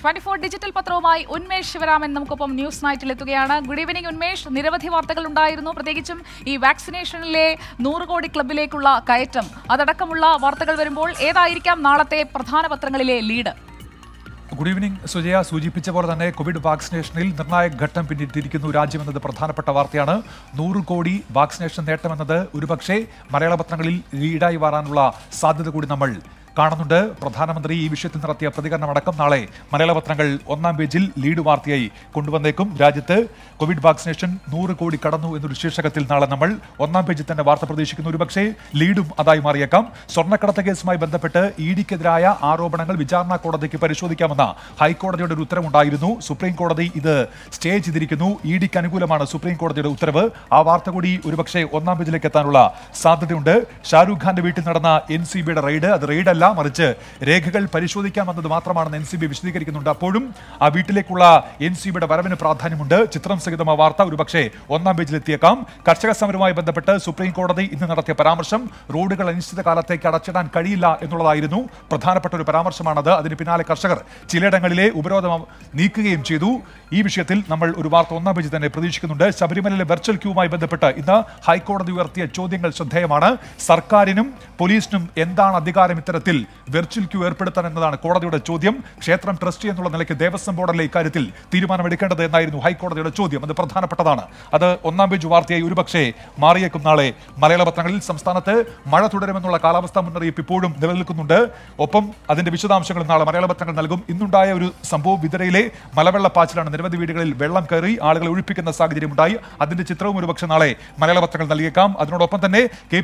twenty four digital പത്രവുമായി ഉന്മേഷ് ശിവരാമൻ നമുക്കൊപ്പം news നൈറ്റിൽ എത്തുകയാണ് ഗുഡ് ഈവനിങ് ഉന്മേഷ് നിരവധി വാർത്തകൾ ഉണ്ടായിരുന്നു പ്രത്യേകിച്ചും ഈ വാക്സിനേഷനിലെ നൂറ് കോടി ക്ലബിലേക്കുള്ള കയറ്റം അതടക്കമുള്ള വാർത്തകൾ വരുമ്പോൾ ഏതായിരിക്കാം നാളത്തെ പ്രധാന പത്രങ്ങളിലെ ലീഡ് ഗുഡ് ഈവനിംഗ് സുജയ സൂചിപ്പിച്ച പോലെ തന്നെ കോവിഡ് വാക്സിനേഷനിൽ നിർണായക ഘട്ടം പിന്നിട്ടിരിക്കുന്നു രാജ്യമെന്നത് പ്രധാനപ്പെട്ട വാർത്തയാണ് നൂറ് കോടി വാക്സിനേഷൻ നേട്ടമെന്നത് ഒരുപക്ഷേ മലയാള പത്രങ്ങളിൽ ലീഡായി വാറാനുള്ള സാധ്യത കൂടി നമ്മൾ കാണുന്നുണ്ട് പ്രധാനമന്ത്രി ഈ വിഷയത്തിൽ നടത്തിയ പ്രതികരണമടക്കം നാളെ മലയാള പത്രങ്ങൾ ഒന്നാം പേജിൽ ലീഡ് വാർത്തയായി കൊണ്ടുവന്നേക്കും രാജ്യത്ത് കോവിഡ് വാക്സിനേഷൻ നൂറ് കോടി കടന്നു എന്നൊരു ശീർഷകത്തിൽ നാളെ നമ്മൾ ഒന്നാം പേജിൽ തന്നെ വാർത്ത പ്രതീക്ഷിക്കുന്നു ഒരുപക്ഷേ ലീഡും അതായി മാറിയേക്കാം സ്വർണ്ണക്കടത്ത് കേസുമായി ബന്ധപ്പെട്ട് ഇ ഡിക്കെതിരായ ആരോപണങ്ങൾ വിചാരണ കോടതിക്ക് പരിശോധിക്കാമെന്ന ഹൈക്കോടതിയുടെ ഒരു ഉത്തരവുണ്ടായിരുന്നു സുപ്രീം കോടതി ഇത് സ്റ്റേ ചെയ്തിരിക്കുന്നു ഇ ഡിക്ക് അനുകൂലമാണ് സുപ്രീം കോടതിയുടെ ഉത്തരവ് ആ വാർത്ത കൂടി ഒരുപക്ഷേ ഒന്നാം പേജിലേക്ക് എത്താനുള്ള സാധ്യതയുണ്ട് ഷാരൂഖ് ഖാന്റെ വീട്ടിൽ നടന്ന എൻ സി ബിയുടെ റെയ്ഡ് അത് റെയ്ഡ് അല്ല മറിച്ച് രേഖകൾ പരിശോധിക്കാമെന്നത് മാത്രമാണെന്ന് എൻ സി ബി വിശദീകരിക്കുന്നുണ്ട് അപ്പോഴും ആ വീട്ടിലേക്കുള്ള എൻ സി ബിയുടെ വരവിന് പ്രാധാന്യമുണ്ട് ചിത്രം സഹിതമായ വാർത്ത ഒരുപക്ഷെ ഒന്നാം പേജിലെത്തിയേക്കാം കർഷക സമരവുമായി ബന്ധപ്പെട്ട് സുപ്രീം കോടതി ഇന്ന് നടത്തിയ പരാമർശം റോഡുകൾ അനിശ്ചിത കാലത്തേക്ക് അടച്ചിടാൻ കഴിയില്ല എന്നുള്ളതായിരുന്നു പ്രധാനപ്പെട്ട ഒരു പരാമർശമാണത് അതിന് പിന്നാലെ കർഷകർ ചിലയിടങ്ങളിലെ ഉപരോധം നീക്കുകയും ചെയ്തു ഈ വിഷയത്തിൽ നമ്മൾ ഒരു വാർത്ത ഒന്നാം പേജിൽ തന്നെ പ്രതീക്ഷിക്കുന്നുണ്ട് ശബരിമലയിലെ വെർച്വൽ ക്യൂവുമായി ബന്ധപ്പെട്ട് ഇന്ന് ഹൈക്കോടതി ഉയർത്തിയ ചോദ്യങ്ങൾ ശ്രദ്ധേയമാണ് സർക്കാരിനും പോലീസിനും എന്താണ് അധികാരം ഇത്തരത്തിൽ ക്ഷേത്രത്തിൽ വെർച്വൽ ക്യൂ ഏർപ്പെടുത്താൻ എന്നതാണ് കോടതിയുടെ ചോദ്യം ക്ഷേത്രം ട്രസ്റ്റ് എന്നുള്ള നിലയ്ക്ക് ദേവസ്വം ബോർഡല്ലേ ഇക്കാര്യത്തിൽ തീരുമാനമെടുക്കേണ്ടത് എന്നായിരുന്നു ഹൈക്കോടതിയുടെ ചോദ്യം അത് പ്രധാനപ്പെട്ടതാണ് അത് ഒന്നാം പേജ് വാർത്തയായി ഒരുപക്ഷെ മാറിയേക്കും നാളെ മലയാള പത്രങ്ങളിൽ സംസ്ഥാനത്ത് മഴ തുടരുമെന്നുള്ള കാലാവസ്ഥാ മുന്നറിയിപ്പ് ഇപ്പോഴും നിലനിൽക്കുന്നുണ്ട് ഒപ്പം അതിന്റെ വിശദാംശങ്ങൾ നാളെ മലയാള പത്രങ്ങൾ നൽകും ഇന്നുണ്ടായ ഒരു സംഭവം വിതരയിലെ മലവെള്ളപ്പാച്ചിലാണ് നിരവധി വീടുകളിൽ വെള്ളം കയറി ആളുകളെ ഒഴിപ്പിക്കുന്ന സാഹചര്യമുണ്ടായി അതിന്റെ ചിത്രവും ഒരുപക്ഷെ നാളെ മലയാള പത്രങ്ങൾ നൽകിയേക്കാം അതിനോടൊപ്പം തന്നെ കെ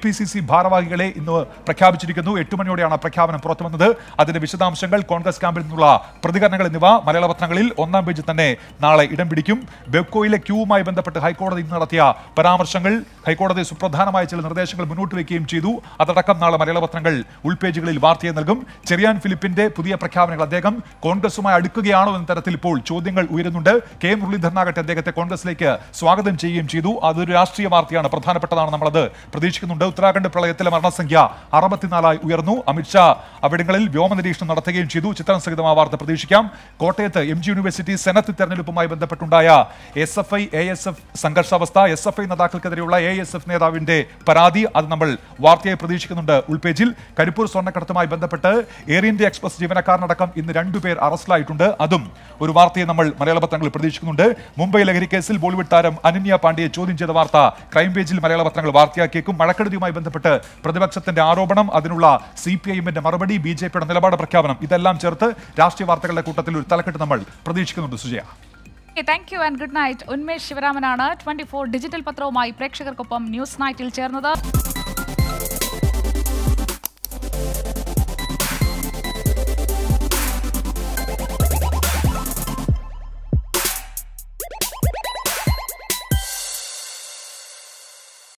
ഭാരവാഹികളെ ഇന്ന് പ്രഖ്യാപിച്ചിരിക്കുന്നു എട്ട് മണിയോടെയാണ് പ്രഖ്യാപിച്ചത് പ്രഖ്യാപനം പുറത്തു വന്നത് അതിന്റെ വിശദാംശങ്ങൾ കോൺഗ്രസ് ക്യാമ്പിൽ നിന്നുള്ള പ്രതികരണങ്ങൾ എന്നിവ മലയാള പത്രങ്ങളിൽ ഒന്നാം പേജിൽ തന്നെ നാളെ ഇടം പിടിക്കും ബെക്കോയിലെ ക്യൂവുമായി ബന്ധപ്പെട്ട് ഹൈക്കോടതി നടത്തിയ പരാമർശങ്ങൾ ഹൈക്കോടതി സുപ്രധാനമായ ചില നിർദ്ദേശങ്ങൾ മുന്നോട്ട് വയ്ക്കുകയും ചെയ്തു അതടക്കം നാളെ മലയാള പത്രങ്ങൾ ഉൾപേജുകളിൽ വാർത്തയെ നൽകും ചെറിയാൻ ഫിലിപ്പിന്റെ പുതിയ പ്രഖ്യാപനങ്ങൾ അദ്ദേഹം കോൺഗ്രസുമായി അടുക്കുകയാണോ എന്ന തരത്തിൽ ഇപ്പോൾ ചോദ്യങ്ങൾ ഉയരുന്നുണ്ട് കെ മുരളീധരനാകട്ടെ അദ്ദേഹത്തെ കോൺഗ്രസിലേക്ക് സ്വാഗതം ചെയ്യുകയും ചെയ്തു അതൊരു രാഷ്ട്രീയ വാർത്തയാണ് പ്രധാനപ്പെട്ടതാണ് നമ്മളത് പ്രതീക്ഷിക്കുന്നുണ്ട് ഉത്തരാഖണ്ഡ് പ്രളയത്തിലെ മരണസംഖ്യ അറുപത്തിനാലായി ഉയർന്നു അമിത്ഷാ അവിടങ്ങളിൽ വ്യോമ നിരീക്ഷണം നടത്തുകയും ചെയ്തു ചിത്രം സഹിതം ആ വാർത്ത പ്രതീക്ഷിക്കാം കോട്ടയത്ത് എം ജി യൂണിവേഴ്സിറ്റി സെനറ്റ് തെരഞ്ഞെടുപ്പുമായി ബന്ധപ്പെട്ടുണ്ടായ S F I A S F സംഘർഷാവസ്ഥ എസ് എഫ് ഐ നേതാക്കൾക്കെതിരെയുള്ള എ എസ് എഫ് നേതാവിന്റെ പരാതി അത് നമ്മൾ വാർത്തയായി പ്രതീക്ഷിക്കുന്നുണ്ട് ഉൾപേജിൽ കരിപ്പൂർ സ്വർണ്ണക്കടത്തുമായി ബന്ധപ്പെട്ട് എയർ ഇന്ത്യ എക്സ്പ്രസ് ജീവനക്കാരനടക്കം ഇന്ന് രണ്ടുപേർ അറസ്റ്റിലായിട്ടുണ്ട് അതും ഒരു വാർത്തയെ നമ്മൾ മലയാള പത്രങ്ങളിൽ പ്രതീക്ഷിക്കുന്നുണ്ട് മുംബൈ ലഹരി കേസിൽ ബോളിവുഡ് താരം അനന്യ പാണ്ഡ്യയെ ചോദ്യം ചെയ്ത വാർത്ത ക്രൈംപേജിൽ മലയാള പത്രങ്ങൾ വാർത്തയാക്കിയേക്കും മഴക്കെടുതിയുമായി ബന്ധപ്പെട്ട് പ്രതിപക്ഷത്തിന്റെ ആരോപണം അതിനുള്ള സി പി ഐ അതിന്റെ മറുപടി ബി ജെ പിയുടെ നിലപാട് പ്രഖ്യാപനം ഇതെല്ലാം ചേർത്ത് രാഷ്ട്രീയ വാർത്തകളുടെ കൂട്ടത്തിൽ ഒരു തലക്കെട്ട് നമ്മൾ പ്രതീക്ഷിക്കുന്നുണ്ട് Sujaya thank you and good night Unmesh ശിവരാമനാണ് ട്വന്റി ഫോർ ഡിജിറ്റൽ പത്രവുമായി പ്രേക്ഷകർക്കൊപ്പം ന്യൂസ് നൈറ്റിൽ ചേർന്നത്